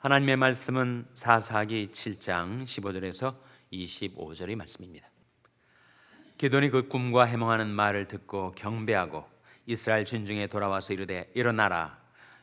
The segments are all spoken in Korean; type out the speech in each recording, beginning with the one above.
하나님의 말씀은 사사기 7장 15절에서 25절의 말씀입니다. 기돈이 그 꿈과 해몽하는 말을 듣고 경배하고 이스라엘 진중에 돌아와서 이르되 일어나라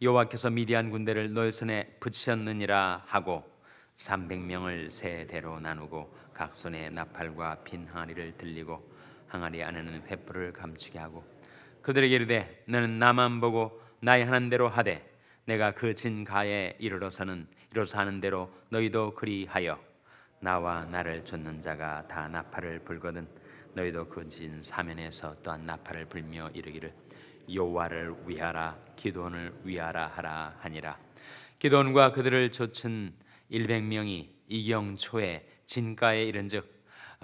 여호와께서 미디안 군대를 너희 손에 붙이셨느니라 하고 300명을 세 대로 나누고 각 손에 나팔과 빈 항아리를 들리고 항아리 안에는 횃불을 감추게 하고 그들에게 이르되 너는 나만 보고 나의 하는 대로 하되 내가 그 진가에 이르러서는 이르러서 하는 대로 너희도 그리하여 나와 나를 쫓는 자가 다 나팔을 불거든 너희도 그 진 사면에서 또한 나팔을 불며 이르기를 여호와를 위하라 기도원을 위하라 하라 하니라 기도원과 그들을 쫓은 100명이 이경 초에 진가에 이른즉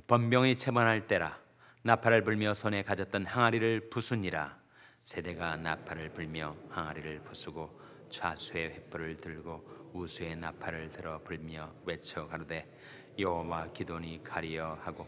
번병이 채번할 때라 나팔을 불며 손에 가졌던 항아리를 부수니라 세대가 나팔을 불며 항아리를 부수고 좌수의 횃불을 들고 우수의 나팔을 들어 불며 외쳐 가로되 여호와 기도니 가리여 하고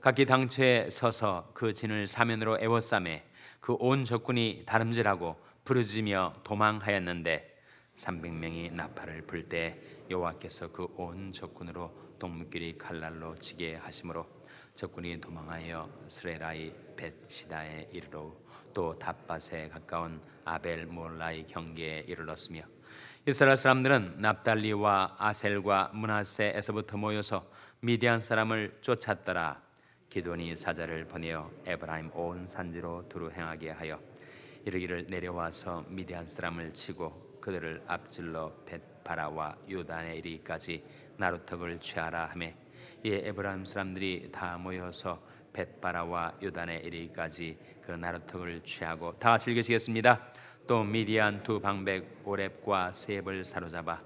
각기 당처에 서서 그 진을 사면으로 애워싸매 그 온 적군이 다름질하고 부르짖며 도망하였는데 300명이 나팔을 불때 여호와께서 그 온 적군으로 동물끼리 칼날로 치게 하심으로 적군이 도망하여 스레라이 벳시다에 이르러 또 답밭에 가까운 아벨 몰라의 경계에 이르렀으며 이스라엘 사람들은 납달리와 아셀과 문하세에서부터 모여서 미디안 사람을 쫓았더라 기돈이 사자를 보내어 에브라임 온 산지로 두루 행하게 하여 이르기를 내려와서 미디안 사람을 치고 그들을 앞질러 벳바라와 요단의 이리까지 나루턱을 취하라 하매 이에 에브라임 사람들이 다 모여서 벳바라와 요단에 이르기까지 그 나루턱을 취하고 다 즐기시겠습니다. 또 미디안 두 방백 오렙과 셉을 사로잡아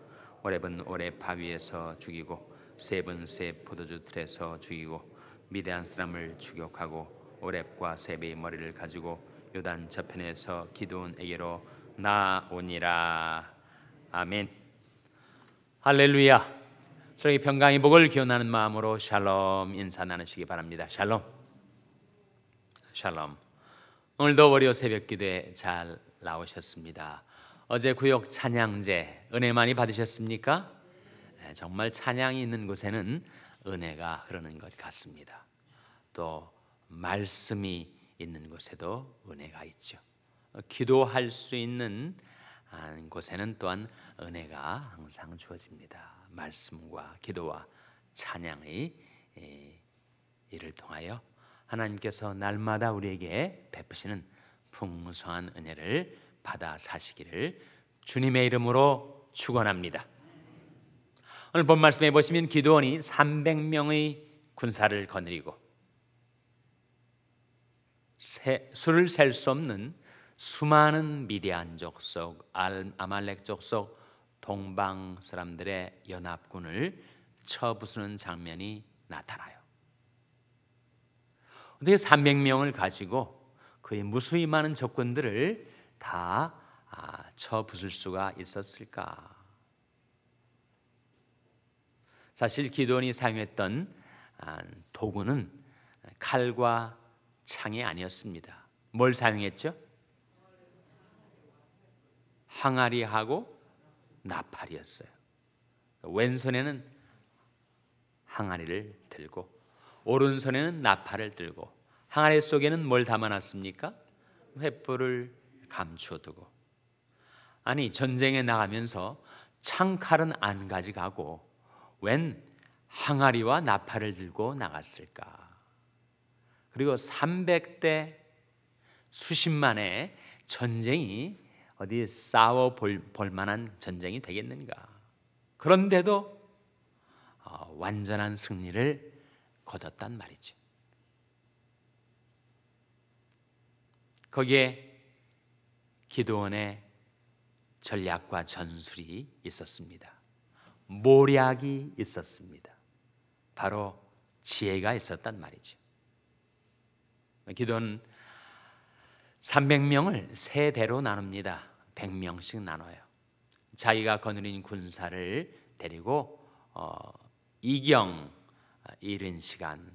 오렙은 오렙 바위에서 죽이고 셉은 셉 포도주 틀에서 죽이고 미디안 사람을 추격하고 오렙과 셉의 머리를 가지고 요단 저편에서 기도온에게로 나오니라 아멘 할렐루야 저에 평강의 복을 기원하는 마음으로 샬롬 인사 나누시기 바랍니다 샬롬 샬롬. 오늘도 월요 새벽 기도에 잘 나오셨습니다. 어제 구역 찬양제 은혜 많이 받으셨습니까? 네, 정말 찬양이 있는 곳에는 은혜가 흐르는 것 같습니다. 또 말씀이 있는 곳에도 은혜가 있죠. 기도할 수 있는 아, 곳에는 또한 은혜가 항상 주어집니다. 말씀과 기도와 찬양이 이를 통하여 하나님께서 날마다 우리에게 베푸시는 풍성한 은혜를 받아 사시기를 주님의 이름으로 축원합니다. 오늘 본 말씀에 보시면 기도원이 300명의 군사를 거느리고 세, 수를 셀 수 없는 수많은 미디안 족속, 아말렉 족속, 동방 사람들의 연합군을 쳐부수는 장면이 나타나요. 근데 300명을 가지고 그의 무수히 많은 조건들을 다 아, 쳐부술 수가 있었을까? 사실 기도원이 사용했던 아, 도구는 칼과 창이 아니었습니다. 뭘 사용했죠? 항아리하고 나팔이었어요. 왼손에는 항아리를 들고 오른손에는 나팔을 들고 항아리 속에는 뭘 담아놨습니까? 횃불을 감추어두고 아니 전쟁에 나가면서 창칼은 안 가져가고 웬 항아리와 나팔을 들고 나갔을까? 그리고 300대 수십만의 전쟁이 어디 싸워 볼, 볼 만한 전쟁이 되겠는가? 그런데도 어, 완전한 승리를 거뒀단 말이죠. 거기에 기도원의 전략과 전술이 있었습니다. 모략이 있었습니다. 바로 지혜가 있었단 말이죠. 기도는 300명을 세 대로 나눕니다. 100명씩 나눠요. 자기가 거느린 군사를 데리고 어, 이경 이른 시간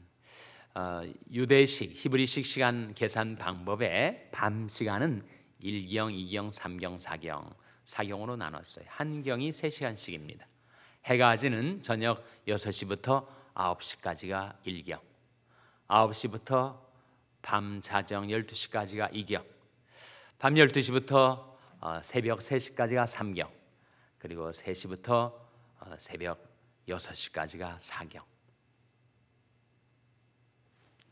어, 유대식 히브리식 시간 계산 방법에 밤 시간은 1경, 2경, 3경, 4경 4경으로 나눴어요. 한 경이 3시간씩입니다. 해가 지는 저녁 6시부터 9시까지가 1경. 9시부터 밤 자정 12시까지가 2경. 밤 12시부터 어, 새벽 3시까지가 3경. 그리고 3시부터 어, 새벽 6시까지가 4경.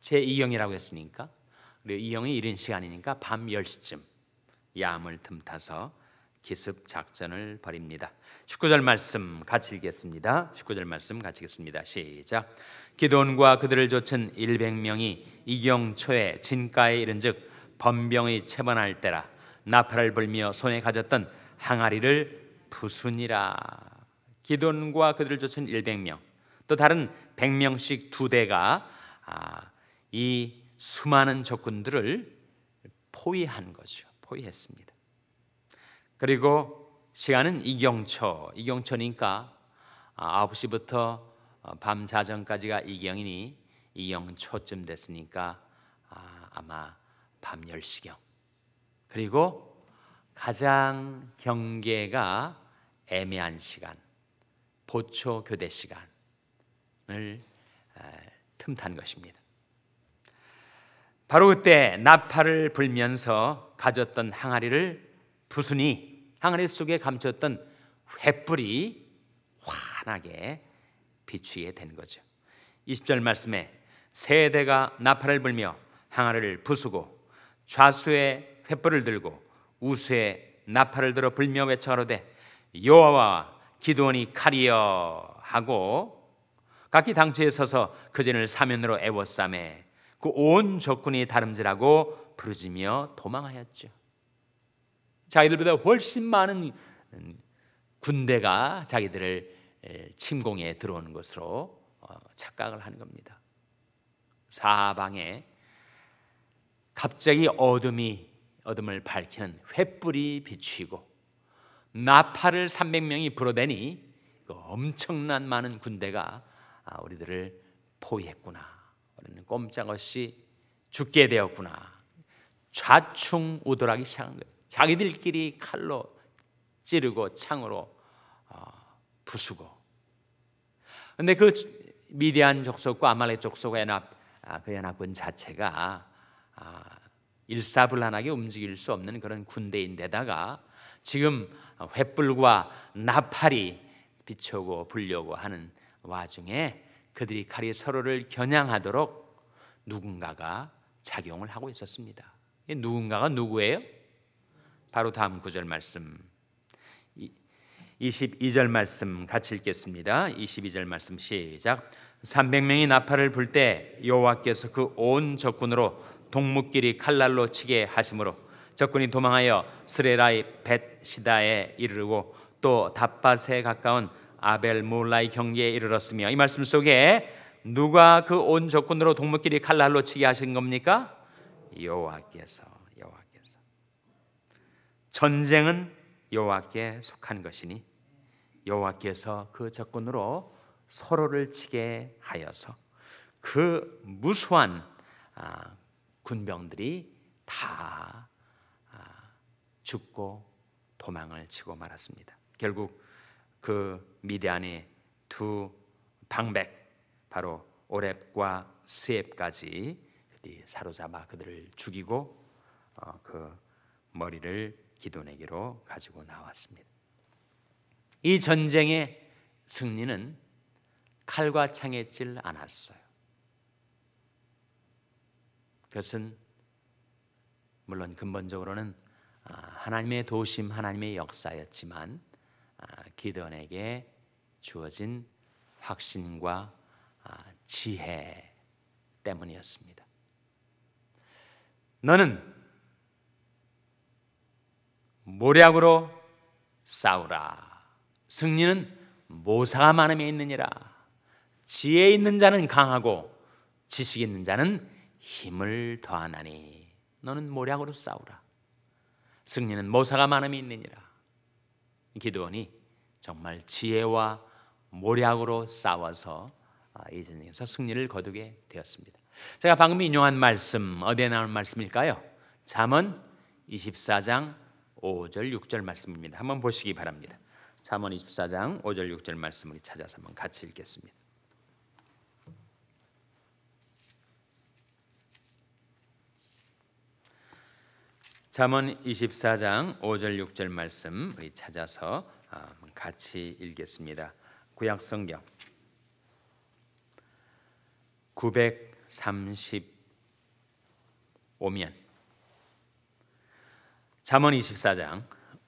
제2형이라고 했으니까 그리고 이형이 이른 시간이니까 밤 10시쯤 야함을 틈타서 기습 작전을 벌입니다. 19절 말씀 같이 읽겠습니다. 19절 말씀 같이 읽겠습니다. 시작. 기도원과 그들을 좇은 100명이 이경 초에 진가에 이른즉 범병이 채번할 때라 나팔을 불며 손에 가졌던 항아리를 부순이라. 기도원과 그들을 좇은 100명. 또 다른 100명씩 두 대가 아, 이 수많은 접근들을 포위한 거죠. 포위했습니다. 그리고 시간은 이경초, 이경초니까 9시부터 아, 밤 자정까지가 이경이니 이경초쯤 됐으니까 아, 아마 밤 10시경. 그리고 가장 경계가 애매한 시간, 보초 교대 시간을 틈탄 것입니다. 바로 그때 나팔을 불면서 가졌던 항아리를 부순이 항아리 속에 감췄던 횃불이 환하게 비추게 된 거죠. 20절 말씀에 세대가 나팔을 불며 항아리를 부수고 좌수에 횃불을 들고 우수에 나팔을 들어 불며 외쳐하되 여호와 기도원이 칼이여 하고 각기 당처에 서서 그 진을 사면으로 애워싸매 그온 적군이 다름질하고 부르짖며 도망하였죠. 자기들보다 훨씬 많은 군대가 자기들을 침공에 들어오는 것으로 어, 착각을 하는 겁니다. 사방에 갑자기 어둠이 어둠을 밝히는 횃불이 비치고 나팔을 300명이 불어대니 그 엄청난 많은 군대가 아, 우리들을 포위했구나 우리는 꼼짝없이 죽게 되었구나. 좌충우돌하기 시작한 거예요. 자기들끼리 칼로 찌르고 창으로 어, 부수고. 근데 그 미디안 족속과 아말렉 족속의 연합, 아, 그 연합군 자체가 아, 일사불란하게 움직일 수 없는 그런 군대인데다가 지금 횃불과 나팔이 비추고 불려고 하는 와중에 그들이 칼이 서로를 겨냥하도록 누군가가 작용을 하고 있었습니다. 누군가가 누구예요? 바로 다음 구절 말씀 22절 말씀 같이 읽겠습니다. 22절 말씀 시작. 300명이 나팔을 불 때 여호와께서 그 온 적군으로 동무끼리 칼날로 치게 하심으로 적군이 도망하여 스레라의 벳시다에 이르고 또 답밭에 가까운 아벨 몰라의 경계에 이르렀으며 이 말씀 속에 누가 그 온적군으로동무끼리 칼날로 치게 하신 겁니까? 여호와께서 여호와께서 전쟁은 여호와께 속한 것이니 여호와께서 그 조건으로 서로를 치게 하여서 그 무수한 아, 군병들이 다 아, 죽고 도망을 치고 말았습니다. 결국 그 미디안이 두 방백 바로 오렙과 스엡까지 사로잡아 그들을 죽이고 어, 그 머리를 기도내기로 가지고 나왔습니다. 이 전쟁의 승리는 칼과 창에 찔 않았어요. 그것은 물론 근본적으로는 아, 하나님의 도심, 하나님의 역사였지만 아, 기도원에게 주어진 확신과 아, 지혜 때문이었습니다. 너는 모략으로 싸우라. 승리는 모사가 많음에 있느니라. 지혜 있는 자는 강하고 지식 있는 자는 힘을 더하나니 너는 모략으로 싸우라. 승리는 모사가 많음이 있느니라. 기도원이 정말 지혜와 모략으로 싸워서 이 아, 전쟁에서 승리를 거두게 되었습니다. 제가 방금 인용한 말씀 어디에 나온 말씀일까요? 잠언 24장 5절 6절 말씀입니다. 한번 보시기 바랍니다. 잠언 24장 5절 6절 말씀을 찾아서 한번 같이 읽겠습니다. 잠언 24장 5절 6절 말씀 우 찾아서 아, 같이 읽겠습니다. 구약 성경 935면 잠언 24장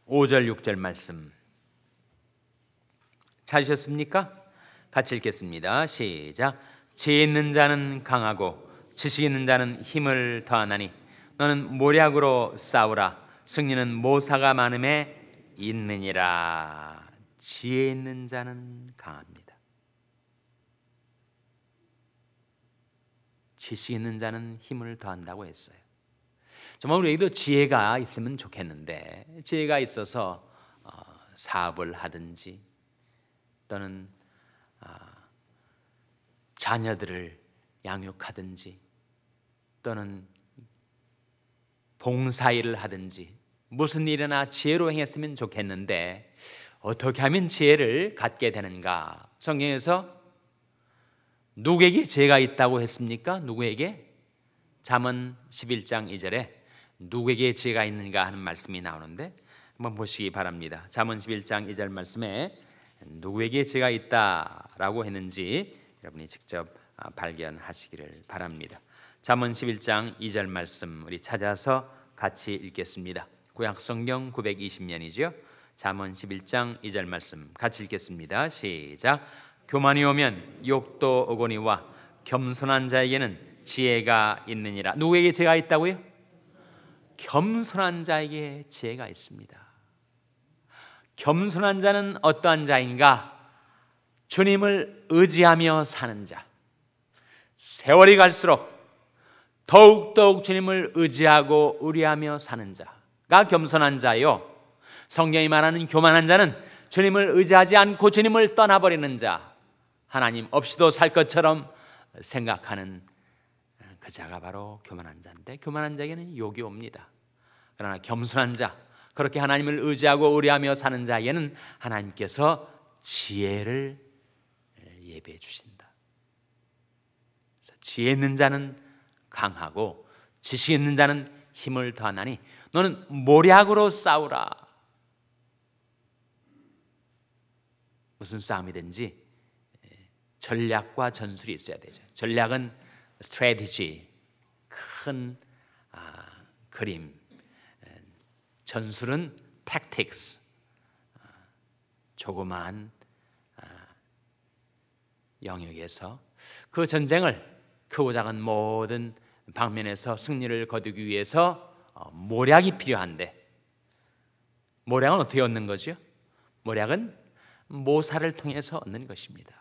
5절 6절 말씀 찾으셨습니까? 같이 읽겠습니다. 시작. 지혜 있는 자는 강하고 지식 있는 자는 힘을 더하나니 너는 모략으로 싸우라 승리는 모사가 많음에 있느니라 지혜 있는 자는 강합니다 지식 있는 자는 힘을 더한다고 했어요 정말 우리에게도 지혜가 있으면 좋겠는데 지혜가 있어서 어, 사업을 하든지 또는 아, 자녀들을 양육하든지 또는 봉사일을 하든지 무슨 일이나 지혜로 행했으면 좋겠는데 어떻게 하면 지혜를 갖게 되는가? 성경에서 누구에게 지혜가 있다고 했습니까? 누구에게? 잠언 11장 2절에 누구에게 지혜가 있는가 하는 말씀이 나오는데 한번 보시기 바랍니다. 잠언 11장 2절 말씀에 누구에게 지혜가 있다라고 했는지 여러분이 직접 아, 발견하시기를 바랍니다. 잠언 11장 2절 말씀 우리 찾아서 같이 읽겠습니다. 구약 성경 920년이죠. 잠언 11장 2절 말씀 같이 읽겠습니다. 시작. 교만이 오면 욕도 오거니와 겸손한 자에게는 지혜가 있느니라. 누구에게 지혜가 있다고요? 겸손한 자에게 지혜가 있습니다. 겸손한 자는 어떠한 자인가? 주님을 의지하며 사는 자. 세월이 갈수록 더욱더욱 주님을 의지하고 의뢰하며 사는 자가 겸손한 자요. 성경이 말하는 교만한 자는 주님을 의지하지 않고 주님을 떠나버리는 자, 하나님 없이도 살 것처럼 생각하는 그 자가 바로 교만한 자인데 교만한 자에게는 욕이 옵니다. 그러나 겸손한 자, 그렇게 하나님을 의지하고 의뢰하며 사는 자에게는 하나님께서 지혜를 예배해 주신다. 지혜 있는 자는 강하고 지식 있는 자는 힘을 더하나니 너는 모략으로 싸우라. 무슨 싸움이든지 예, 전략과 전술이 있어야 되죠. 전략은 스트레티지, 큰 아, 그림. 예, 전술은 tactics, 아, 조그마한 아, 영역에서 그 전쟁을 크고 그 작은 모든 방면에서 승리를 거두기 위해서 어, 모략이 필요한데 모략은 어떻게 얻는 거죠? 모략은 모사를 통해서 얻는 것입니다.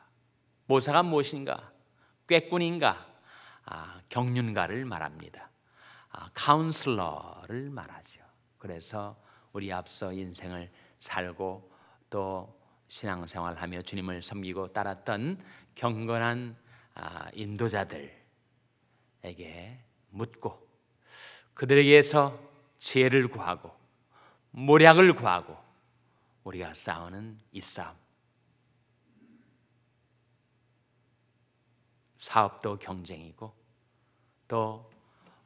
모사가 무엇인가? 꾀꾼인가? 아, 경륜가를 말합니다. 아, 카운슬러를 말하죠. 그래서 우리 앞서 인생을 살고 또 신앙생활하며 주님을 섬기고 따랐던 경건한 아, 인도자들 에게 묻고 그들에게서 지혜를 구하고 모략을 구하고 우리가 싸우는 이 싸움 사업도 경쟁이고 또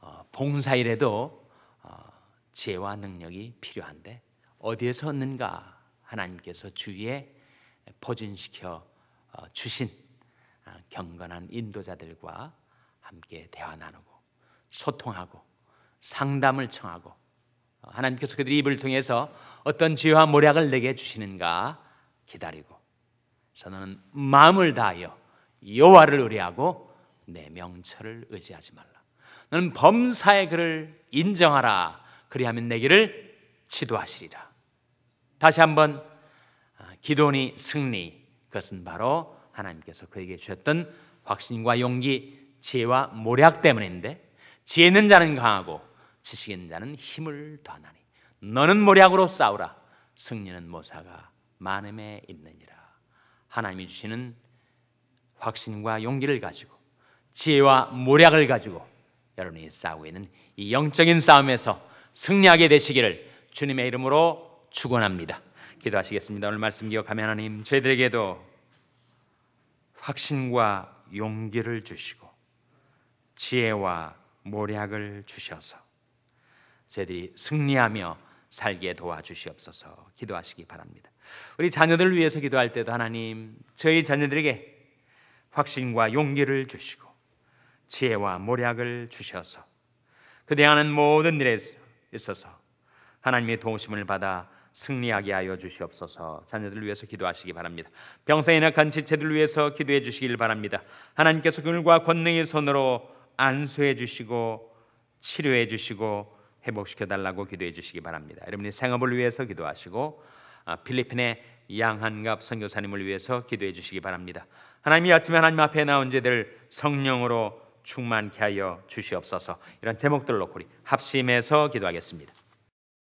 어, 봉사일에도 어, 지혜와 능력이 필요한데 어디에서 얻는가 하나님께서 주위에 포진시켜 어, 주신 아, 경건한 인도자들과 함께 대화 나누고 소통하고 상담을 청하고 어, 하나님께서 그들의 입을 통해서 어떤 지혜와 모략을 내게 주시는가 기다리고 저는 마음을 다하여 여호와를 의뢰하고 내 명철을 의지하지 말라. 너는 범사의 그를 인정하라. 그리하면 내 길을 지도하시리라. 다시 한번 아, 기도니 승리 그것은 바로 하나님께서 그에게 주셨던 확신과 용기 지혜와 모략 때문인데 지혜 있는 자는 강하고 지식 있는 자는 힘을 더하나니 너는 모략으로 싸우라 승리는 모사가 많음에 있느니라 하나님이 주시는 확신과 용기를 가지고 지혜와 모략을 가지고 여러분이 싸우고 있는 이 영적인 싸움에서 승리하게 되시기를 주님의 이름으로 축원합니다. 기도하시겠습니다. 오늘 말씀 기억하며 하나님 저희들에게도 확신과 용기를 주시고 지혜와 모략을 주셔서 저희들이 승리하며 살게 도와주시옵소서 기도하시기 바랍니다. 우리 자녀들을 위해서 기도할 때도 하나님 저희 자녀들에게 확신과 용기를 주시고 지혜와 모략을 주셔서 그대하는 모든 일에 있어서 하나님의 도우심을 받아 승리하게 하여 주시옵소서 자녀들을 위해서 기도하시기 바랍니다 병사이나 간지체들을 위해서 기도해 주시길 바랍니다 하나님께서 그늘과 권능의 손으로 안수해 주시고 치료해 주시고 회복시켜 달라고 기도해 주시기 바랍니다. 여러분이 생업을 위해서 기도하시고 아, 필리핀의 양한갑 선교사님을 위해서 기도해 주시기 바랍니다. 하나님이 아침에 하나님 앞에 나온 죄들 성령으로 충만케 하여 주시옵소서. 이런 제목들로 우리 합심해서 기도하겠습니다.